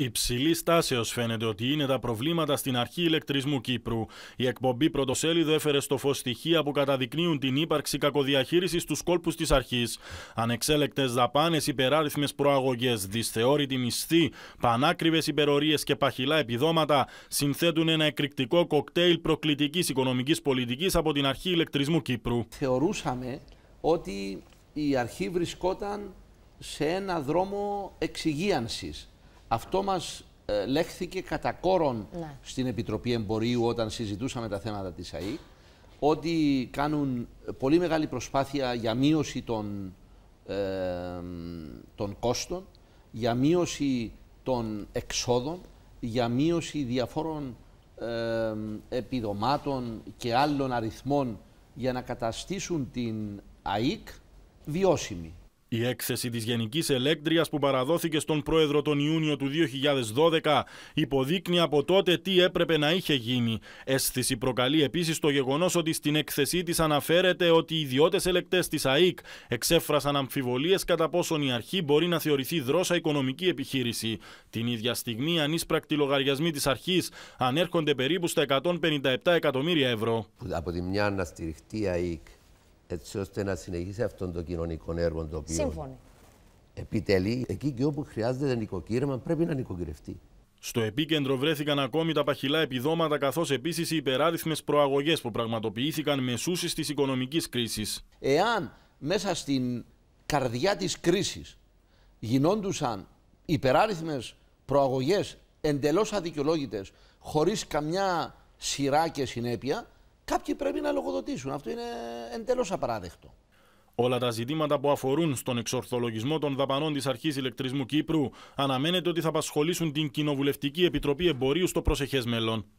Υψηλής στάσεως φαίνεται ότι είναι τα προβλήματα στην αρχή ηλεκτρισμού Κύπρου. Η εκπομπή πρωτοσέλιδο έφερε στο φως στοιχεία που καταδεικνύουν την ύπαρξη κακοδιαχείρισης στους κόλπους της αρχής. Ανεξέλεκτες δαπάνες, υπεράριθμες προαγωγές, δυσθεώρητη μισθή, πανάκριβες υπερορίες και παχυλά επιδόματα συνθέτουν ένα εκρηκτικό κοκτέιλ προκλητικής οικονομικής πολιτικής από την αρχή ηλεκτρισμού Κύπρου. Θεωρούσαμε ότι η αρχή βρισκόταν σε ένα δρόμο εξυγίανσης αυτό μας ε, λέχθηκε κατά κόρον ναι. στην Επιτροπή Εμπορίου όταν συζητούσαμε τα θέματα της ΑΕ ότι κάνουν πολύ μεγάλη προσπάθεια για μείωση των, ε, των κόστων, για μείωση των εξόδων, για μείωση διαφόρων ε, επιδομάτων και άλλων αριθμών για να καταστήσουν την ΑΕΚ βιώσιμη. Η έκθεση της Γενικής Ελέκτριας που παραδόθηκε στον πρόεδρο τον Ιούνιο του 2012 υποδείκνει από τότε τι έπρεπε να είχε γίνει. Έσθηση προκαλεί επίσης το γεγονός ότι στην έκθεσή της αναφέρεται ότι οι ιδιώτες ελεκτές της ΑΕΚ εξέφρασαν αμφιβολίες κατά πόσον η αρχή μπορεί να θεωρηθεί δρόσα οικονομική επιχείρηση. Την ίδια στιγμή ανίσπρακτοι λογαριασμοί της αρχής ανέρχονται περίπου στα 157 εκατομμύρια ευρώ. Από τη μια να στηριχτεί ΑΕΚ έτσι ώστε να συνεχίσει αυτό το κοινωνικό έργο το οποίο Σύμφωνη. επιτελεί. Εκεί και όπου χρειάζεται νοικοκύρεμα πρέπει να νοικοκυρευτεί. Στο επίκεντρο βρέθηκαν ακόμη τα παχυλά επιδόματα καθώς επίσης οι υπεράριθμες προαγωγές που πραγματοποιήθηκαν μεσούσει της οικονομικής κρίσης. Εάν μέσα στην καρδιά της κρίσης γινόντουσαν υπεράριθμες προαγωγές εντελώς αδικαιολόγητες, χωρίς καμιά σειρά και συνέπεια, κάποιοι πρέπει να λογοδοτήσουν. Αυτό είναι εντελώς απαράδεκτο. Όλα τα ζητήματα που αφορούν στον εξορθολογισμό των δαπανών της Αρχής Ηλεκτρισμού Κύπρου αναμένεται ότι θα απασχολήσουν την Κοινοβουλευτική Επιτροπή Εμπορίου στο προσεχές μέλλον.